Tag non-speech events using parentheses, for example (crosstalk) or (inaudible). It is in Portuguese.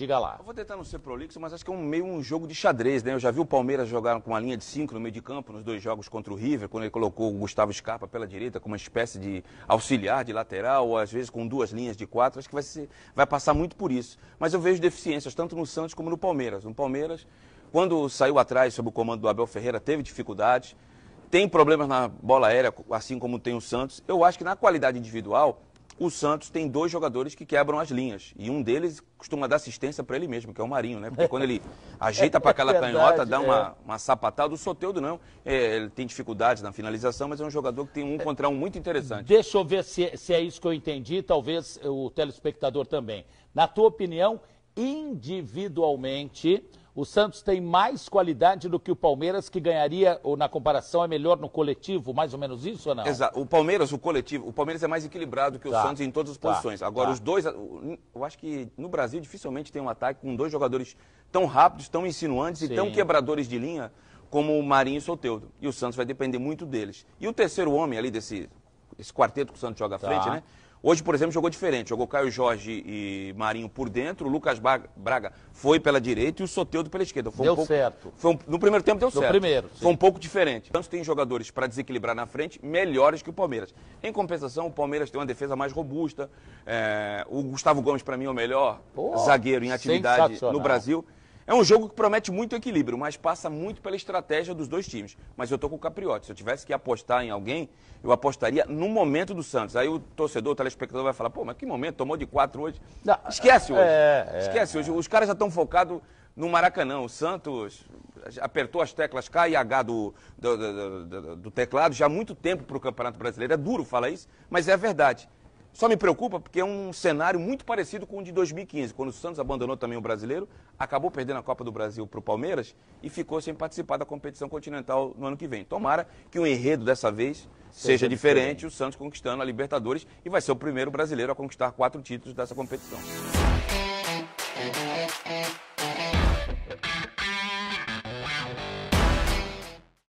Diga lá. Eu vou tentar não ser prolixo, mas acho que é um meio um jogo de xadrez, né? Eu já vi o Palmeiras jogar com uma linha de 5 no meio de campo nos dois jogos contra o River, quando ele colocou o Gustavo Scarpa pela direita como uma espécie de auxiliar de lateral, ou às vezes com duas linhas de quatro. Acho que vai, ser, vai passar muito por isso. Mas eu vejo deficiências tanto no Santos como no Palmeiras. No Palmeiras, quando saiu atrás sob o comando do Abel Ferreira, teve dificuldades. Tem problemas na bola aérea, assim como tem o Santos. Eu acho que na qualidade individual, o Santos tem dois jogadores que quebram as linhas. E um deles costuma dar assistência para ele mesmo, que é o Marinho, né? Porque quando ele (laughs) ajeita para aquela é verdade, canhota, dá é. uma, uma sapatada. O Soteudo não. É, ele tem dificuldades na finalização, mas é um jogador que tem um é. contra um muito interessante. Deixa eu ver se, é, se é isso que eu entendi, talvez o telespectador também. Na tua opinião, individualmente, o Santos tem mais qualidade do que o Palmeiras, que ganharia, ou na comparação, é melhor no coletivo, mais ou menos isso ou não? Exato. O Palmeiras, o coletivo, o Palmeiras é mais equilibrado que o tá. Santos em todas as tá. posições. Agora, tá. os dois, eu acho que no Brasil dificilmente tem um ataque com dois jogadores tão rápidos, tão insinuantes Sim. e tão quebradores de linha como o Marinho e o Soteudo. E o Santos vai depender muito deles. E o terceiro homem ali desse esse quarteto que o Santos joga à tá. frente, né? Hoje, por exemplo, jogou diferente. Jogou Caio Jorge e Marinho por dentro, o Lucas Braga foi pela direita e o Soteudo pela esquerda. Foi deu um pouco, certo. Foi um, no primeiro tempo deu no certo. primeiro. Sim. Foi um pouco diferente. Tanto tem jogadores para desequilibrar na frente melhores que o Palmeiras. Em compensação, o Palmeiras tem uma defesa mais robusta. É, o Gustavo Gomes, para mim, é o melhor Pô, zagueiro em atividade no Brasil. É um jogo que promete muito equilíbrio, mas passa muito pela estratégia dos dois times. Mas eu tô com o Capriotti. Se eu tivesse que apostar em alguém, eu apostaria no momento do Santos. Aí o torcedor, o telespectador vai falar, pô, mas que momento? Tomou de quatro hoje. Não, Esquece hoje. É, é, Esquece hoje. É. Os caras já estão focados no Maracanã. O Santos apertou as teclas K e H do, do, do, do teclado já há muito tempo para o Campeonato Brasileiro. É duro falar isso, mas é verdade. Só me preocupa porque é um cenário muito parecido com o de 2015, quando o Santos abandonou também o brasileiro, acabou perdendo a Copa do Brasil para o Palmeiras e ficou sem participar da competição continental no ano que vem. Tomara que o enredo dessa vez seja, seja diferente, diferente, o Santos conquistando a Libertadores e vai ser o primeiro brasileiro a conquistar quatro títulos dessa competição.